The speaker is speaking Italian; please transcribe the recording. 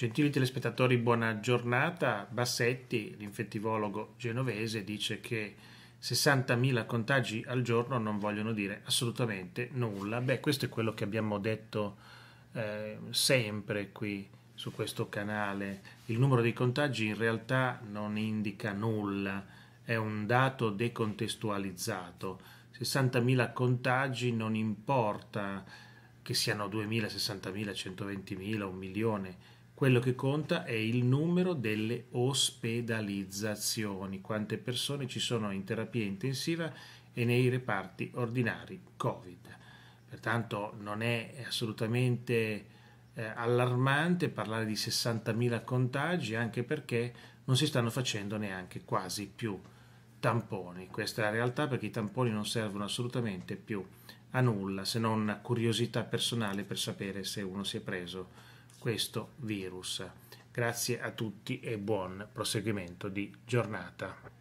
Gentili telespettatori, buona giornata. Bassetti, l'infettivologo genovese, dice che 60.000 contagi al giorno non vogliono dire assolutamente nulla. Beh, questo è quello che abbiamo detto eh, sempre qui su questo canale. Il numero dei contagi in realtà non indica nulla, è un dato decontestualizzato. 60.000 contagi non importa che siano 2.000, 60.000, 120.000, un milione quello che conta è il numero delle ospedalizzazioni, quante persone ci sono in terapia intensiva e nei reparti ordinari Covid. Pertanto non è assolutamente eh, allarmante parlare di 60.000 contagi, anche perché non si stanno facendo neanche quasi più tamponi. Questa è la realtà perché i tamponi non servono assolutamente più a nulla se non una curiosità personale per sapere se uno si è preso questo virus. Grazie a tutti e buon proseguimento di giornata.